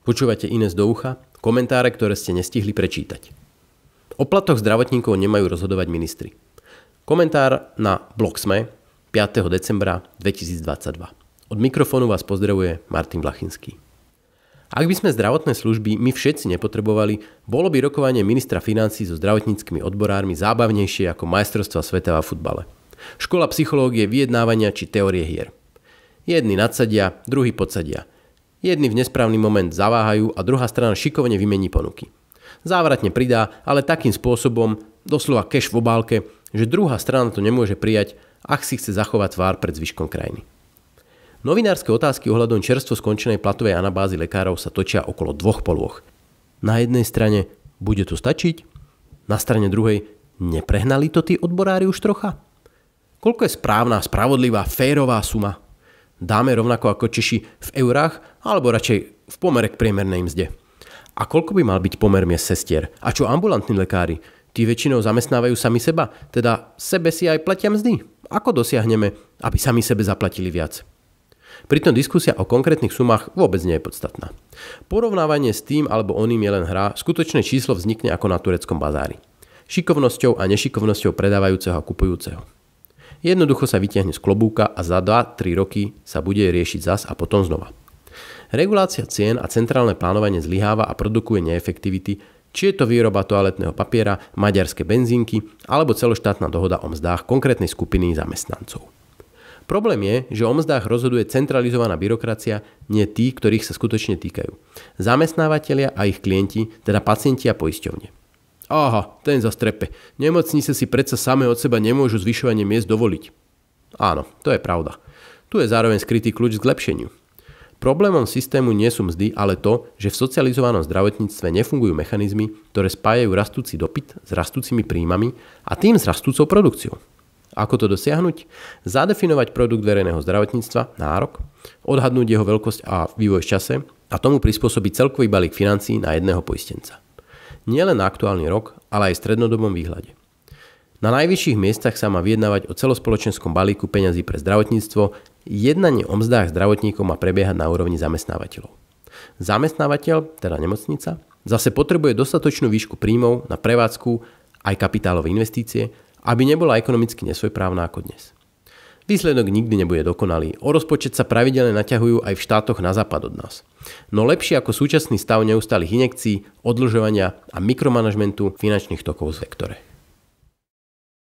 Počúvate Ines do ucha, komentáre, ktoré ste nestihli prečítať. O platoch zdravotníkov nemajú rozhodovať ministri. Komentár na blog Sme 5. decembra 2022. Od mikrofónu vás pozdravuje Martin Vlachinský. Ak by sme zdravotné služby my všetci nepotrebovali, bolo by rokovanie ministra financí so zdravotníckými odborármi zábavnejšie ako majstrovstva sveta v futbale. Škola psychológie, vyjednávania či teórie hier. Jedni nadsadia, druhý podsadia – Jedni v nesprávny moment zaváhajú a druhá strana šikovne vymení ponuky. Závratne pridá, ale takým spôsobom, doslova keš v obálke, že druhá strana to nemôže prijať, ak si chce zachovať tvár pred zvyškom krajiny. Novinárske otázky ohľadom čerstvo skončenej platovej anabázy lekárov sa točia okolo dvoch polôch. Na jednej strane bude to stačiť, na strane druhej neprehnali to tí odborári už trocha? Koľko je správna, spravodlivá, férová suma dáme rovnako ako Češi v eurách alebo radšej v pomere k priemernej mzde. A koľko by mal byť pomer miest sestier? A čo ambulantní lekári? Tí väčšinou zamestnávajú sami seba, teda sebe si aj platia mzdy. Ako dosiahneme, aby sami sebe zaplatili viac? Pritom diskusia o konkrétnych sumách vôbec nie je podstatná. Porovnávanie s tým alebo oným je len hra, skutočné číslo vznikne ako na tureckom bazári. Šikovnosťou a nešikovnosťou predávajúceho a kupujúceho. Jednoducho sa vytiahne z klobúka a za 2-3 roky sa bude riešiť zas a potom znova. Regulácia cien a centrálne plánovanie zlyháva a produkuje neefektivity, či je to výroba toaletného papiera, maďarské benzínky alebo celoštátna dohoda o mzdách konkrétnej skupiny zamestnancov. Problém je, že o mzdách rozhoduje centralizovaná byrokracia, nie tí, ktorých sa skutočne týkajú. Zamestnávateľia a ich klienti, teda pacienti a poisťovne. Aha, ten za strepe. Nemocnice si predsa same od seba nemôžu zvyšovanie miest dovoliť. Áno, to je pravda. Tu je zároveň skrytý kľúč k zlepšeniu. Problémom systému nie sú mzdy, ale to, že v socializovanom zdravotníctve nefungujú mechanizmy, ktoré spájajú rastúci dopyt s rastúcimi príjmami a tým s rastúcou produkciou. Ako to dosiahnuť? Zadefinovať produkt verejného zdravotníctva, nárok, odhadnúť jeho veľkosť a vývoj v čase a tomu prispôsobiť celkový balík financií na jedného poistenca nielen na aktuálny rok, ale aj v strednodobom výhľade. Na najvyšších miestach sa má vyjednávať o celospoločenskom balíku peňazí pre zdravotníctvo, jednanie o mzdách zdravotníkov má prebiehať na úrovni zamestnávateľov. Zamestnávateľ, teda nemocnica, zase potrebuje dostatočnú výšku príjmov na prevádzku aj kapitálové investície, aby nebola ekonomicky nesvojprávna ako dnes. Výsledok nikdy nebude dokonalý. O rozpočet sa pravidelne naťahujú aj v štátoch na západ od nás. No lepšie ako súčasný stav neustálých inekcií, odlžovania a mikromanagementu finančných tokov v sektore.